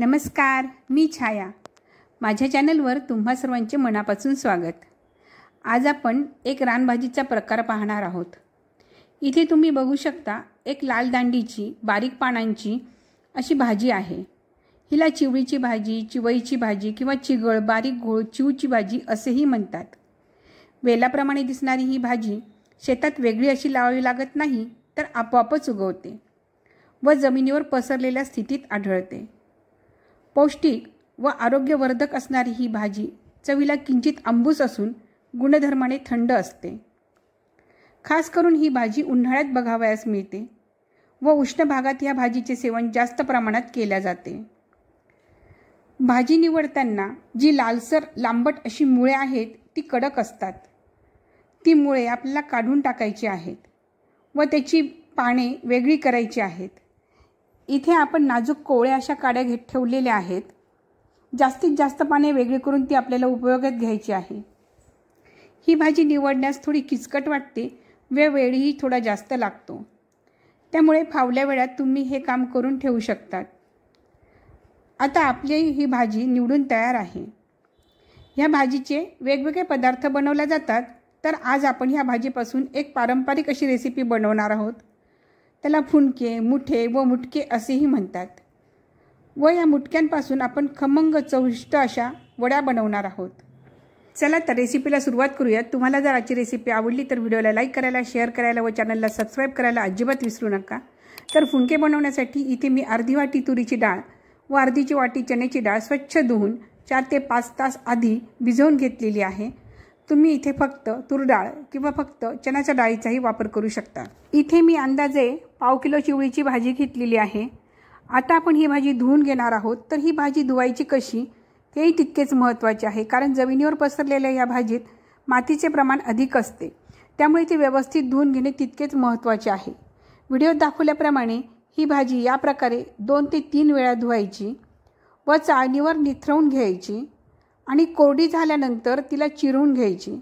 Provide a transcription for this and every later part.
नमस्कार मी छाया माझ्या चॅनलवर तुम्हा सर्वांचे मनापासून स्वागत आज आपण एक रानभाजीचा प्रकार पाहणार आहोत इथे तुम्ही बघू शकता एक लाल दांडीची बारीक पानांची अशी भाजी आहे हिला चिवळीची भाजी चिवईची भाजी किंवा चिगळ बारीक गोळ चिवची भाजी असेही म्हणतात वेलाप्रमाणे दिसणारी ही भाजी शेतात वेगळी अशी लावावी लागत नाही तर आपोआपच उगवते व जमिनीवर पसरलेल्या स्थितीत आढळते पौष्टिक व आरोग्यवर्धक असणारी ही भाजी चवीला किंचित आंबूस असून गुणधर्माने थंड असते खास करून ही भाजी उन्हाळ्यात बघावयास मिळते व उष्ण भागात या भाजीचे सेवन जास्त प्रमाणात केल्या जाते भाजी निवडताना जी लालसर लांबट अशी मुळे आहेत ती कडक असतात ती मुळे आपल्याला काढून टाकायची आहेत व त्याची पाने वेगळी करायची आहेत इथे आपण नाजूक कोवळ्या अशा काड्या घेत ठेवलेल्या आहेत जास्तीत जास्त पाने वेगळी करून ती आपल्याला उपयोगात घ्यायची आहे ही भाजी निवडण्यास थोडी किचकट वाटते वेळ वेळीही थोडा जास्त लागतो त्यामुळे फावल्या वेळात तुम्ही हे काम करून ठेवू शकतात आता आपली ही भाजी निवडून तयार आहे ह्या भाजीचे वेगवेगळे पदार्थ बनवल्या जातात तर आज आपण ह्या भाजीपासून एक पारंपरिक अशी रेसिपी बनवणार आहोत त्याला फुणके मुठे व मुटके असेही म्हणतात व या मुटक्यांपासून आपण खमंग चविष्ट अशा वड्या बनवणार आहोत चला तर रेसिपीला सुरुवात करूयात तुम्हाला जर आजची रेसिपी आवडली तर व्हिडिओला लाईक करायला शेअर करायला व चॅनलला सबस्क्राईब करायला अजिबात विसरू नका तर फुणके बनवण्यासाठी इथे मी अर्धी वाटी तुरीची डाळ व अर्धीची वाटी चण्याची डाळ स्वच्छ धुवून चार ते पाच तास आधी भिजवून घेतलेली आहे तुम्ही इथे फक्त तूर डाळ किंवा फक्त चण्याच्या डाळीचाही वापर करू शकता इथे मी अंदाजे पाव किलो चिवळीची भाजी घेतलेली आहे आता आपण ही भाजी धुवून घेणार आहोत तर ही भाजी धुवायची कशी हेही तितकेच महत्त्वाचे आहे कारण जमिनीवर पसरलेल्या या भाजीत मातीचे प्रमाण अधिक असते त्यामुळे ती व्यवस्थित धुवून घेणे तितकेच महत्त्वाचे आहे व्हिडिओत दाखवल्याप्रमाणे ही भाजी या प्रकारे दोन ते तीन वेळा धुवायची व चाळणीवर निथरवून घ्यायची आणि कोरडी झाल्यानंतर तिला चिरून घ्यायची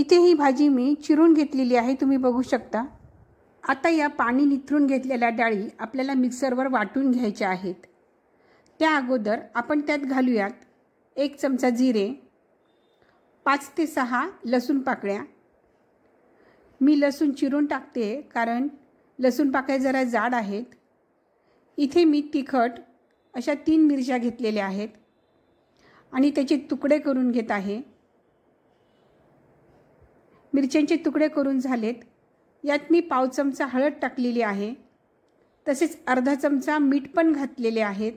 इथे ही भाजी मी चिरून घेतलेली आहे तुम्ही बघू शकता आता या पाणी निथरून घेतलेल्या डाळी आपल्याला मिक्सरवर वाटून घ्यायच्या आहेत त्या अगोदर आपण त्यात घालूयात एक चमचा जिरे पाच ते सहा लसूण पाकळ्या मी लसूण चिरून टाकते कारण लसूण पाकळ्या जरा जाड आहेत इथे मी तिखट अशा तीन मिरच्या घेतलेल्या आहेत आणि त्याचे तुकडे करून घेत आहे मिरच्यांचे तुकडे करून झालेत यात मी पाव चमचा हळद टाकलेली आहे तसेच अर्धा चमचा मीठ पण घातलेले आहेत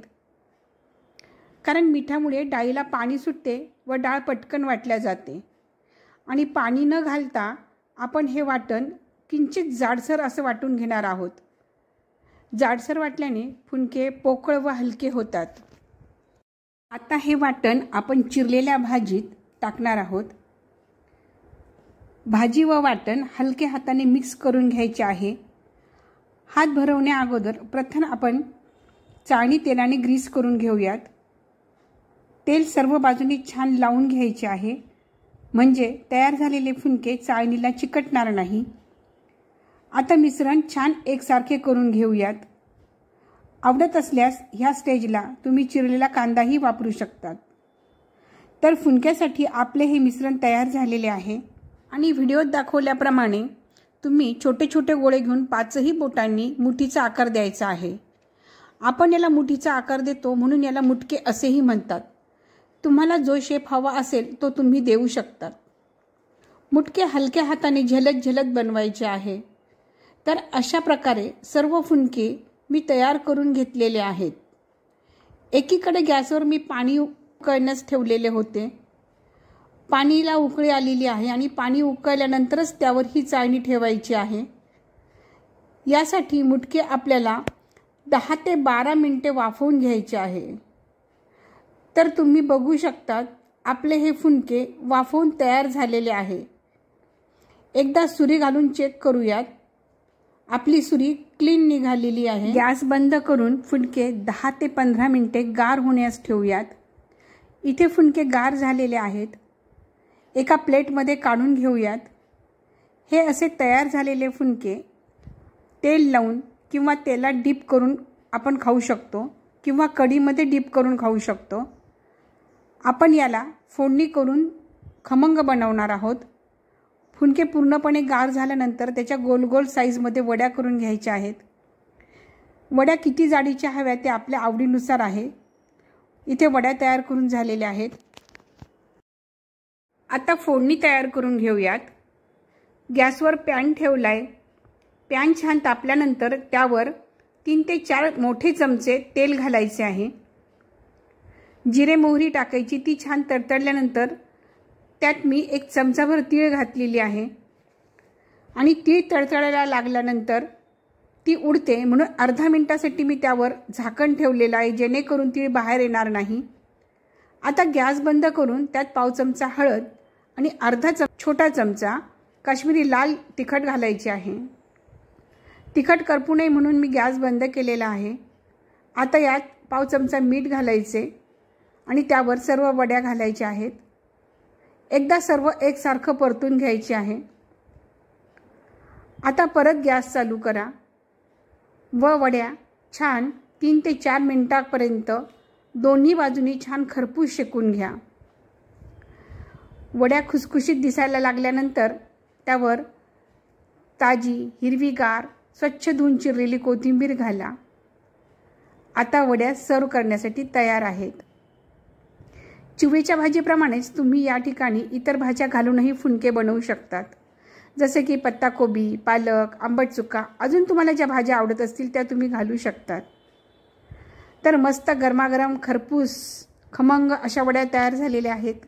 कारण मिठामुळे डाळीला पाणी सुटते व डाळ पटकन वाटल्या जाते आणि पाणी न घालता आपण हे वाटण किंचित जाडसर असं वाटून घेणार आहोत जाडसर वाटल्याने फुनके पोकळ व हलके होतात आता हे वाटण आपण चिरलेल्या भाजीत टाकणार आहोत भाजी व वाटण हलके हाताने मिक्स करून घ्यायचे आहे हात भरवण्या अगोदर प्रथम आपण चाळणी तेलाने ग्रीस करून घेऊयात तेल सर्व बाजूने छान लावून घ्यायचे आहे म्हणजे तयार झालेले फुनके चाळणीला चिकटणार नाही आता मिश्रण छान एकसारखे करून घेऊयात आवडत असल्यास ह्या स्टेजला तुम्ही चिरलेला कांदाही वापरू शकतात तर फुनक्यासाठी आपले हे मिश्रण तयार झालेले आहे आणि व्हिडिओत दाखवल्याप्रमाणे तुम्ही छोटे छोटे गोळे घेऊन पाचही बोटांनी मुठीचा आकार द्यायचा आहे आपण याला मुठीचा आकार देतो म्हणून याला मुटके असेही म्हणतात तुम्हाला जो शेप हवा असेल तो तुम्ही देऊ शकतात मुटके हलक्या हाताने झलत झलत बनवायचे आहे तर अशा प्रकारे सर्व फुनके मी तयार करून घेतलेले आहेत एकीकडे गॅसवर मी पाणी उकळण्यास ठेवलेले होते पाणीला उकळी आलेली आहे आणि पाणी उकळल्यानंतरच त्यावर ही चाळणी ठेवायची आहे यासाठी मुटके आपल्याला दहा ते बारा मिनटे वाफवून घ्यायचे आहे तर तुम्ही बघू शकतात आपले हे फुनके वाफवून तयार झालेले आहे एकदा सुरी घालून चेक करूयात आपली सुरी क्लीन निघालेली आहे गॅस बंद करून फुनके दहा ते पंधरा मिनटे गार होण्यास ठेवूयात इथे फुनके गार झालेले आहेत एका प्लेटमध्ये काढून घेऊयात हे असे तयार झालेले फुनके तेल लावून किंवा तेलात डीप करून आपण खाऊ शकतो किंवा कढीमध्ये डीप करून खाऊ शकतो आपण याला फोडणी करून खमंग बनवणार आहोत कुणके पूर्णपणे गार झाल्यानंतर त्याच्या गोल गोल साईजमध्ये वड्या करून घ्यायच्या आहेत वड्या किती जाडीच्या हव्या ते आपल्या आवडीनुसार आहे इथे वड्या तयार करून झालेल्या आहेत आता फोडणी तयार करून घेऊयात गॅसवर पॅन ठेवला आहे पॅन छान तापल्यानंतर त्यावर तीन ते चार मोठे चमचे तेल घालायचे आहे जिरे मोहरी टाकायची ती छान तडतडल्यानंतर त्यात मी एक चमचाभर तीळ घातलेली आहे आणि तीळ तडतडायला लागल्यानंतर ती उडते म्हणून अर्धा मिनटासाठी मी त्यावर झाकण ठेवलेलं आहे जेणेकरून तीळ बाहेर येणार नाही आता गॅस बंद करून त्यात पाव चमचा हळद आणि अर्धा चम छोटा चमचा काश्मीरी लाल तिखट घालायची आहे तिखट करपू नये म्हणून मी गॅस बंद केलेला आहे आता यात पाव चमचा मीठ घालायचे आणि त्यावर सर्व वड्या घालायच्या आहेत एकदा सर्व एकसारखं परतून घ्यायचे आहे आता परत गॅस चालू करा व वड्या छान तीन ते चार मिनटापर्यंत दोन्ही बाजूनी छान खरपूस शेकून घ्या वड्या खुसखुशीत दिसायला लागल्यानंतर त्यावर ताजी हिरवीगार स्वच्छ धुवून चिरलेली कोथिंबीर घाला आता वड्या सर्व करण्यासाठी तयार आहेत चिवळीच्या भाजीप्रमाणेच तुम्ही या ठिकाणी इतर भाज्या घालूनही फुणके बनवू शकतात जसे की पत्ताकोबी पालक आंबट चुका अजून तुम्हाला ज्या भाज्या आवडत असतील त्या तुम्ही घालू शकतात तर मस्त गरमागरम खरपूस खमंग अशा वड्या तयार झालेल्या आहेत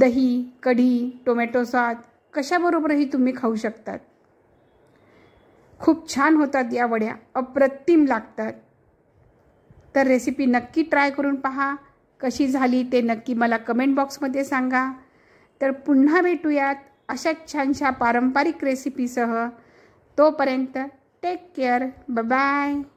दही कढी टोमॅटो स्वाद कशाबरोबरही तुम्ही खाऊ शकतात खूप छान होतात या वड्या अप्रतिम लागतात तर रेसिपी नक्की ट्राय करून पहा कशी झाली ते नक्की मला कमेंट बॉक्समध्ये सांगा तर पुन्हा भेटूयात अशाच छानशा पारंपरिक रेसिपीसह तोपर्यंत टेक केअर बाय